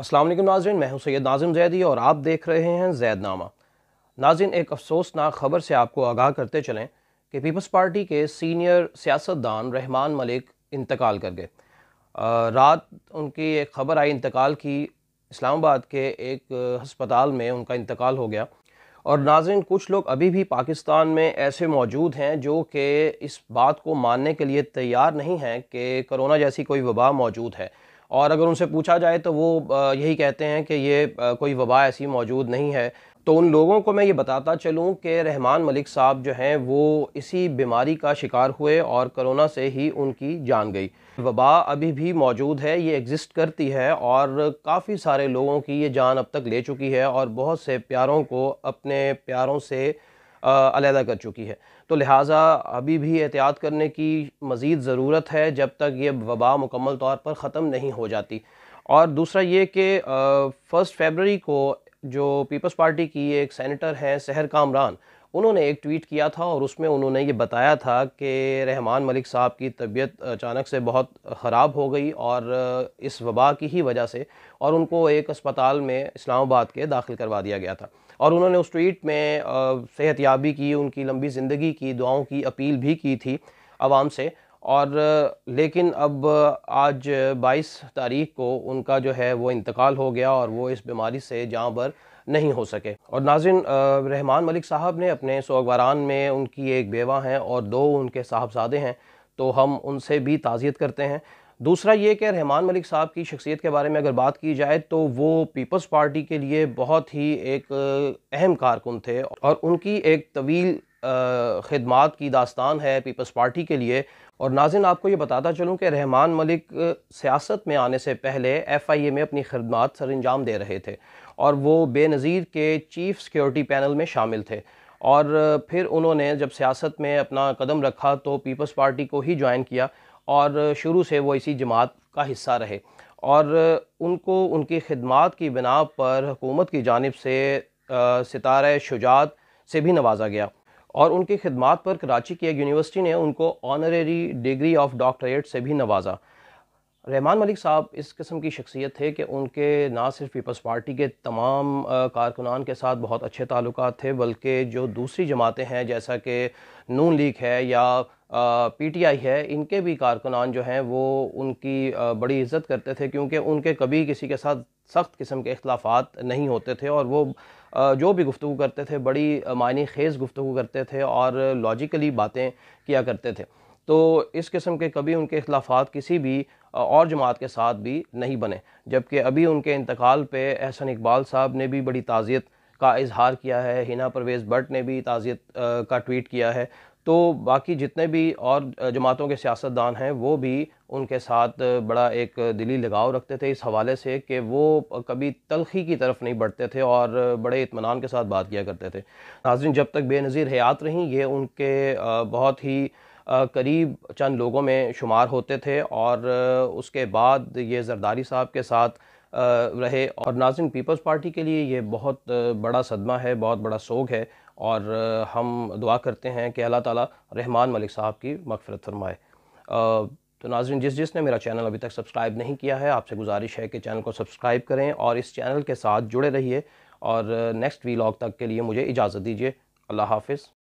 अस्सलाम नाजरन मैं हूं सैयद नाजिम जैदी और आप देख रहे हैं जैद नामा नाजिन एक अफसोसनाक खबर से आपको आगाह करते चलें कि पीपल्स पार्टी के सीनियर सियासतदान रहमान मलिक इंतकाल कर गए रात उनकी एक खबर आई इंतकाल की इस्लामाबाद के एक हस्पताल में उनका इंतकाल हो गया और नाजिन कुछ लोग अभी भी पाकिस्तान में ऐसे मौजूद हैं जो कि इस बात को मानने के लिए तैयार नहीं हैं कि करोना जैसी कोई वबा मौजूद है और अगर उनसे पूछा जाए तो वो यही कहते हैं कि ये कोई वबा ऐसी मौजूद नहीं है तो उन लोगों को मैं ये बताता चलूँ कि रहमान मलिक साहब जो हैं वो इसी बीमारी का शिकार हुए और करोना से ही उनकी जान गई वबा अभी भी मौजूद है ये एग्ज़िस्ट करती है और काफ़ी सारे लोगों की ये जान अब तक ले चुकी है और बहुत से प्यारों को अपने प्यारों से अलहदा कर चुकी है तो लिहाजा अभी भी एहतियात करने की मज़ीद ज़रूरत है जब तक ये वबा मुकम्मल तौर पर ख़त्म नहीं हो जाती और दूसरा ये कि फ़र्स्ट फेबररी को जो पीपल्स पार्टी की एक सैनिटर हैं सहर कामरान उन्होंने एक ट्वीट किया था और उसमें उन्होंने ये बताया था कि रहमान मलिक साहब की तबीयत अचानक से बहुत ख़राब हो गई और इस वबा की ही वजह से और उनको एक अस्पताल में इस्लामाबाद के दाखिल करवा दिया गया था और उन्होंने उस ट्वीट में सेहत याबी की उनकी लंबी ज़िंदगी की दुआओं की अपील भी की थी आवाम से और लेकिन अब आज 22 तारीख को उनका जो है वो इंतकाल हो गया और वो इस बीमारी से जहाँ पर नहीं हो सके और नाजिन रहमान मलिक साहब ने अपने सोगवारान में उनकी एक बेवा हैं और दो उनके साहबजादे हैं तो हम उनसे भी ताज़ियत करते हैं दूसरा ये कि रहमान मलिक साहब की शख्सियत के बारे में अगर बात की जाए तो वो पीपल्स पार्टी के लिए बहुत ही एक अहम कारकुन थे और उनकी एक तवील ख़दमात की दास्तान है पीपल्स पार्टी के लिए और नाजिन आपको ये बताता चलूँ कि रहमान मलिक सियासत में आने से पहले एफ़ आई ए में अपनी खदमात सर अंजाम दे रहे थे और वो बेनज़ीर के चीफ सिक्योरिटी पैनल में शामिल थे और फिर उन्होंने जब सियासत में अपना कदम रखा तो पीपल्स पार्टी को ही ज्वाइन किया और शुरू से वो इसी जमात का हिस्सा रहे और उनको उनकी खदमात की बिना पर हुकूमत की जानब से सितारे शुजात से भी नवाजा गया और उनकी खिदमत पर कराची की एक यूनिवर्सिटी ने उनको ऑनरेरी डिग्री ऑफ डॉक्टरेट से भी नवाजा रहमान मलिक साहब इस किस्म की शख्सियत थे कि उनके ना सिर्फ पीपल्स पार्टी के तमाम कारकुनान के साथ बहुत अच्छे ताल्लुक थे बल्कि जो दूसरी जमातें हैं जैसा कि नून लीग है या पी टी आई है इनके भी कारकुनान जो हैं वो उनकी बड़ी इज़्ज़त करते थे क्योंकि उनके कभी किसी के साथ सख्त किस्म के अख्तलाफात नहीं होते थे और वो जो भी गुफ्तु करते थे बड़ी मायने खेज़ गुफ्तु करते थे और लॉजिकली बातें किया करते थे तो इस किस्म के कभी उनके अख्लाफात किसी भी और जमात के साथ भी नहीं बने जबकि अभी उनके इंतकाल पर एहसन इकबाल साहब ने भी बड़ी ताज़ियत का इजहार किया है हिना परवेज़ भट्ट ने भी ताज़ियत का ट्वीट किया है तो बाकी जितने भी और जमातों के सियासतदान हैं वो भी उनके साथ बड़ा एक दिली लगाव रखते थे इस हवाले से कि वो कभी तलखी की तरफ नहीं बढ़ते थे और बड़े इतमान के साथ बात किया करते थे नाजिन जब तक बेनज़ीर हयात रहीं ये उनके बहुत ही करीब चंद लोगों में शुमार होते थे और उसके बाद ये जरदारी साहब के साथ रहे और नाजिन पीपल्स पार्टी के लिए ये बहुत बड़ा सदमा है बहुत बड़ा सोग है और हम दुआ करते हैं कि अल्लाह ताला रहमान मलिक साहब की मगफरत फरमाए तो नाजिन जिस जिसने मेरा चैनल अभी तक सब्सक्राइब नहीं किया है आपसे गुजारिश है कि चैनल को सब्सक्राइब करें और इस चैनल के साथ जुड़े रहिए और नेक्स्ट वीलॉग तक के लिए मुझे इजाज़त दीजिए अल्लाह हाफिज़